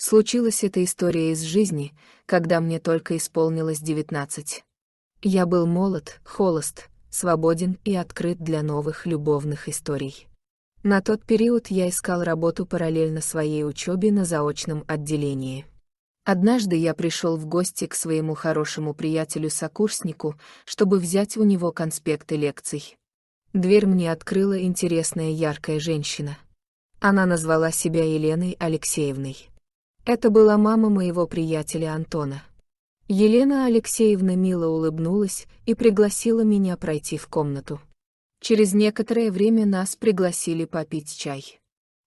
Случилась эта история из жизни, когда мне только исполнилось девятнадцать. Я был молод, холост, свободен и открыт для новых любовных историй. На тот период я искал работу параллельно своей учебе на заочном отделении. Однажды я пришел в гости к своему хорошему приятелю-сокурснику, чтобы взять у него конспекты лекций. Дверь мне открыла интересная яркая женщина. Она назвала себя Еленой Алексеевной. Это была мама моего приятеля Антона. Елена Алексеевна мило улыбнулась и пригласила меня пройти в комнату. Через некоторое время нас пригласили попить чай.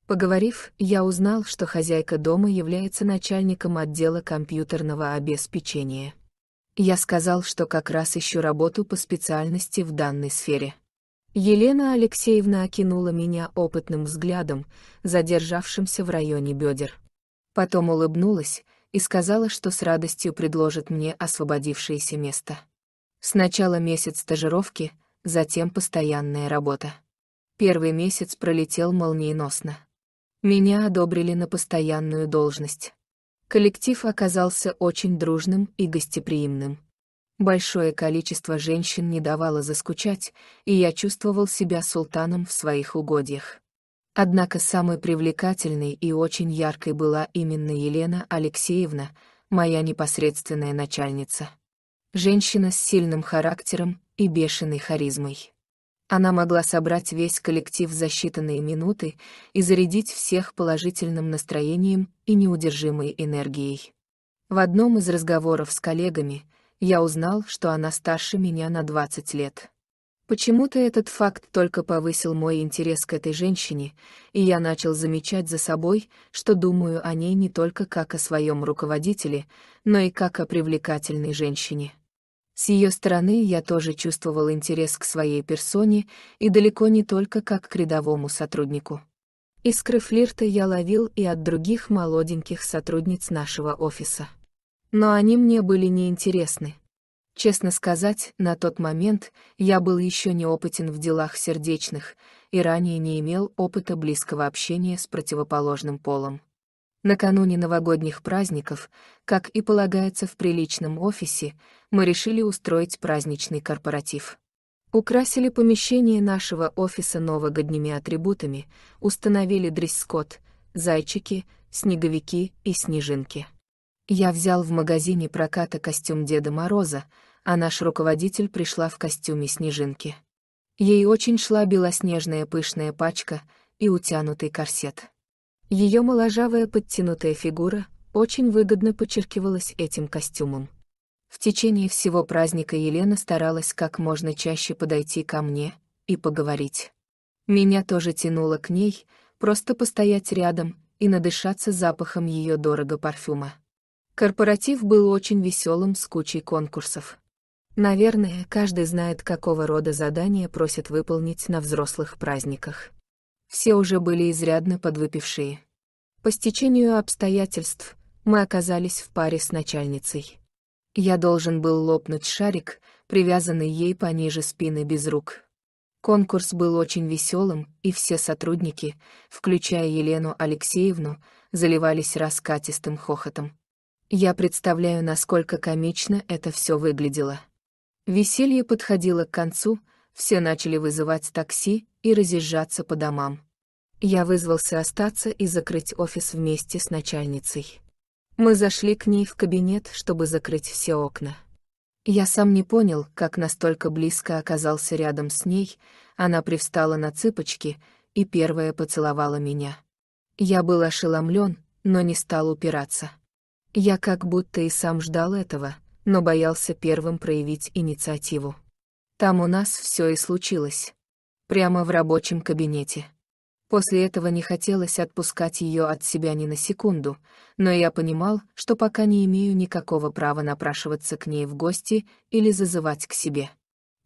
Поговорив, я узнал, что хозяйка дома является начальником отдела компьютерного обеспечения. Я сказал, что как раз ищу работу по специальности в данной сфере. Елена Алексеевна окинула меня опытным взглядом, задержавшимся в районе бедер. Потом улыбнулась и сказала, что с радостью предложит мне освободившееся место. Сначала месяц стажировки, затем постоянная работа. Первый месяц пролетел молниеносно. Меня одобрили на постоянную должность. Коллектив оказался очень дружным и гостеприимным. Большое количество женщин не давало заскучать, и я чувствовал себя султаном в своих угодьях. Однако самой привлекательной и очень яркой была именно Елена Алексеевна, моя непосредственная начальница. Женщина с сильным характером и бешеной харизмой. Она могла собрать весь коллектив за считанные минуты и зарядить всех положительным настроением и неудержимой энергией. В одном из разговоров с коллегами я узнал, что она старше меня на 20 лет. Почему-то этот факт только повысил мой интерес к этой женщине, и я начал замечать за собой, что думаю о ней не только как о своем руководителе, но и как о привлекательной женщине. С ее стороны я тоже чувствовал интерес к своей персоне и далеко не только как к рядовому сотруднику. Искры флирта я ловил и от других молоденьких сотрудниц нашего офиса. Но они мне были неинтересны. Честно сказать, на тот момент я был еще неопытен в делах сердечных и ранее не имел опыта близкого общения с противоположным полом. Накануне новогодних праздников, как и полагается в приличном офисе, мы решили устроить праздничный корпоратив. Украсили помещение нашего офиса новогодними атрибутами, установили дресс-код, зайчики, снеговики и снежинки. Я взял в магазине проката костюм Деда Мороза, а наш руководитель пришла в костюме Снежинки. Ей очень шла белоснежная пышная пачка и утянутый корсет. Ее моложавая подтянутая фигура очень выгодно подчеркивалась этим костюмом. В течение всего праздника Елена старалась как можно чаще подойти ко мне и поговорить. Меня тоже тянуло к ней, просто постоять рядом и надышаться запахом ее дорого парфюма. Корпоратив был очень веселым с кучей конкурсов. Наверное, каждый знает, какого рода задания просят выполнить на взрослых праздниках. Все уже были изрядно подвыпившие. По стечению обстоятельств мы оказались в паре с начальницей. Я должен был лопнуть шарик, привязанный ей пониже спины без рук. Конкурс был очень веселым, и все сотрудники, включая Елену Алексеевну, заливались раскатистым хохотом. Я представляю, насколько комично это все выглядело. Веселье подходило к концу, все начали вызывать такси и разъезжаться по домам. Я вызвался остаться и закрыть офис вместе с начальницей. Мы зашли к ней в кабинет, чтобы закрыть все окна. Я сам не понял, как настолько близко оказался рядом с ней, она привстала на цыпочки и первая поцеловала меня. Я был ошеломлен, но не стал упираться. Я как будто и сам ждал этого, но боялся первым проявить инициативу. Там у нас все и случилось. Прямо в рабочем кабинете. После этого не хотелось отпускать ее от себя ни на секунду, но я понимал, что пока не имею никакого права напрашиваться к ней в гости или зазывать к себе.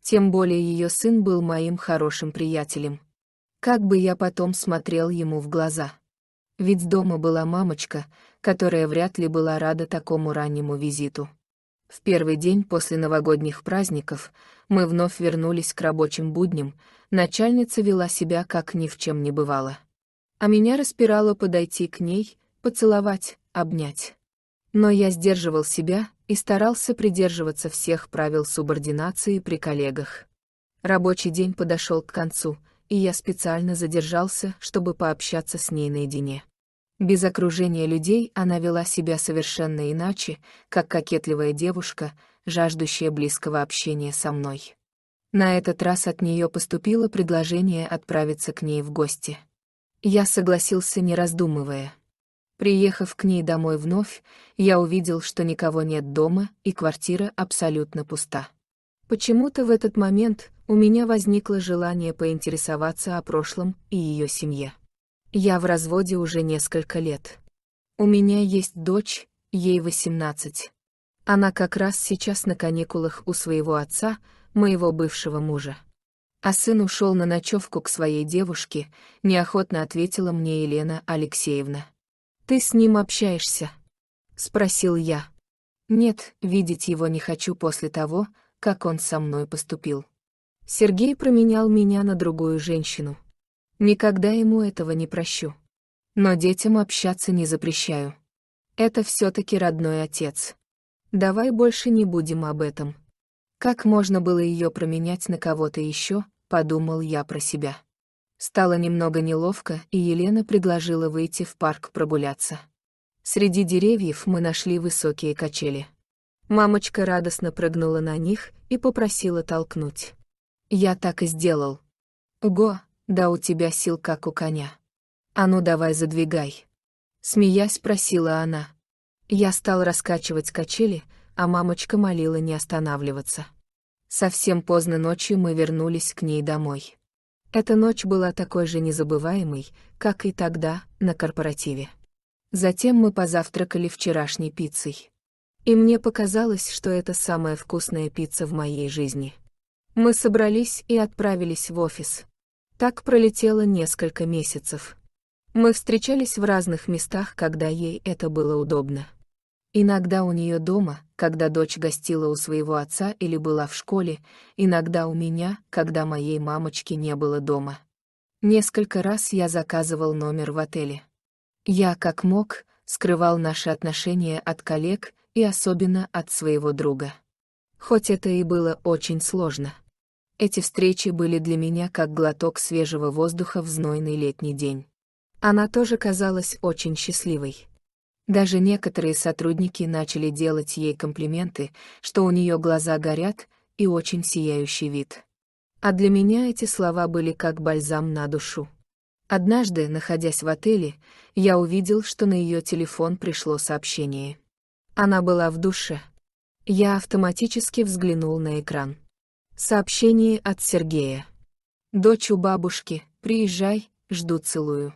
Тем более ее сын был моим хорошим приятелем. Как бы я потом смотрел ему в глаза. Ведь дома была мамочка, которая вряд ли была рада такому раннему визиту. В первый день после новогодних праздников мы вновь вернулись к рабочим будням, начальница вела себя, как ни в чем не бывало. А меня распирало подойти к ней, поцеловать, обнять. Но я сдерживал себя и старался придерживаться всех правил субординации при коллегах. Рабочий день подошел к концу — и я специально задержался, чтобы пообщаться с ней наедине. Без окружения людей она вела себя совершенно иначе, как кокетливая девушка, жаждущая близкого общения со мной. На этот раз от нее поступило предложение отправиться к ней в гости. Я согласился, не раздумывая. Приехав к ней домой вновь, я увидел, что никого нет дома, и квартира абсолютно пуста. Почему-то в этот момент у меня возникло желание поинтересоваться о прошлом и ее семье. Я в разводе уже несколько лет. У меня есть дочь, ей 18. Она как раз сейчас на каникулах у своего отца, моего бывшего мужа. А сын ушел на ночевку к своей девушке, неохотно ответила мне Елена Алексеевна. «Ты с ним общаешься?» — спросил я. «Нет, видеть его не хочу после того, как он со мной поступил». Сергей променял меня на другую женщину. Никогда ему этого не прощу. Но детям общаться не запрещаю. Это все-таки родной отец. Давай больше не будем об этом. Как можно было ее променять на кого-то еще, подумал я про себя. Стало немного неловко, и Елена предложила выйти в парк прогуляться. Среди деревьев мы нашли высокие качели. Мамочка радостно прыгнула на них и попросила толкнуть. Я так и сделал. Го, да у тебя сил как у коня. А ну давай задвигай. Смеясь просила она. Я стал раскачивать качели, а мамочка молила не останавливаться. Совсем поздно ночью мы вернулись к ней домой. Эта ночь была такой же незабываемой, как и тогда, на корпоративе. Затем мы позавтракали вчерашней пиццей. И мне показалось, что это самая вкусная пицца в моей жизни. Мы собрались и отправились в офис. Так пролетело несколько месяцев. Мы встречались в разных местах, когда ей это было удобно. Иногда у нее дома, когда дочь гостила у своего отца или была в школе, иногда у меня, когда моей мамочки не было дома. Несколько раз я заказывал номер в отеле. Я, как мог, скрывал наши отношения от коллег и особенно от своего друга. Хоть это и было очень сложно. Эти встречи были для меня как глоток свежего воздуха в знойный летний день. Она тоже казалась очень счастливой. Даже некоторые сотрудники начали делать ей комплименты, что у нее глаза горят и очень сияющий вид. А для меня эти слова были как бальзам на душу. Однажды, находясь в отеле, я увидел, что на ее телефон пришло сообщение. Она была в душе. Я автоматически взглянул на экран. Сообщение от Сергея. Дочь у бабушки, приезжай, жду целую.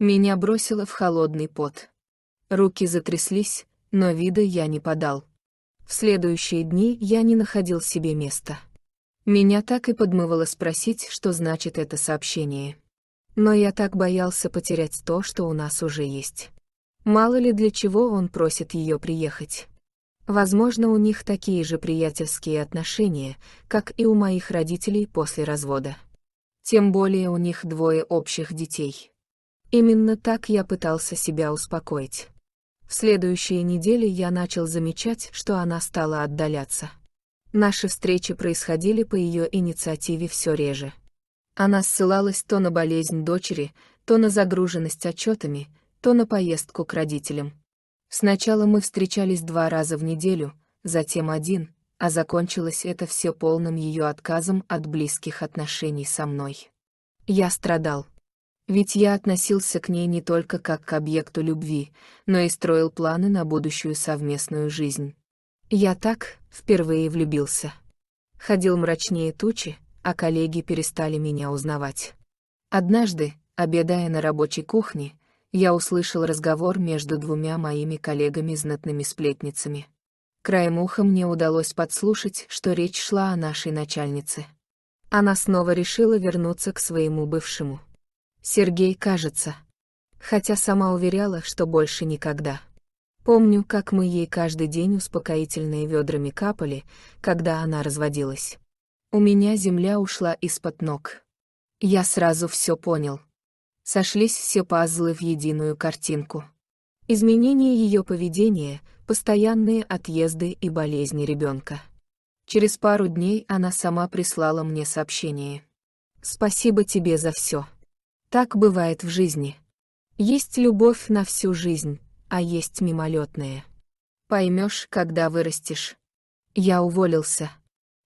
Меня бросило в холодный пот. Руки затряслись, но вида я не подал. В следующие дни я не находил себе места. Меня так и подмывало спросить, что значит это сообщение. Но я так боялся потерять то, что у нас уже есть. Мало ли для чего он просит ее приехать. Возможно, у них такие же приятельские отношения, как и у моих родителей после развода. Тем более у них двое общих детей. Именно так я пытался себя успокоить. В следующие недели я начал замечать, что она стала отдаляться. Наши встречи происходили по ее инициативе все реже. Она ссылалась то на болезнь дочери, то на загруженность отчетами, то на поездку к родителям. Сначала мы встречались два раза в неделю, затем один, а закончилось это все полным ее отказом от близких отношений со мной. Я страдал. Ведь я относился к ней не только как к объекту любви, но и строил планы на будущую совместную жизнь. Я так впервые влюбился. Ходил мрачнее тучи, а коллеги перестали меня узнавать. Однажды, обедая на рабочей кухне, я услышал разговор между двумя моими коллегами-знатными сплетницами. Краем уха мне удалось подслушать, что речь шла о нашей начальнице. Она снова решила вернуться к своему бывшему. Сергей, кажется. Хотя сама уверяла, что больше никогда. Помню, как мы ей каждый день успокоительные ведрами капали, когда она разводилась. У меня земля ушла из-под ног. Я сразу все понял. Сошлись все пазлы в единую картинку. Изменение ее поведения, постоянные отъезды и болезни ребенка. Через пару дней она сама прислала мне сообщение. «Спасибо тебе за все. Так бывает в жизни. Есть любовь на всю жизнь, а есть мимолетная. Поймешь, когда вырастешь. Я уволился.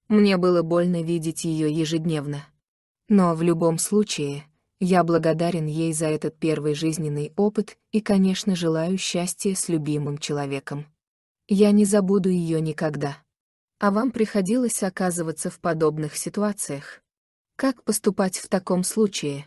Мне было больно видеть ее ежедневно. Но в любом случае, я благодарен ей за этот первый жизненный опыт и, конечно, желаю счастья с любимым человеком. Я не забуду ее никогда. А вам приходилось оказываться в подобных ситуациях? Как поступать в таком случае?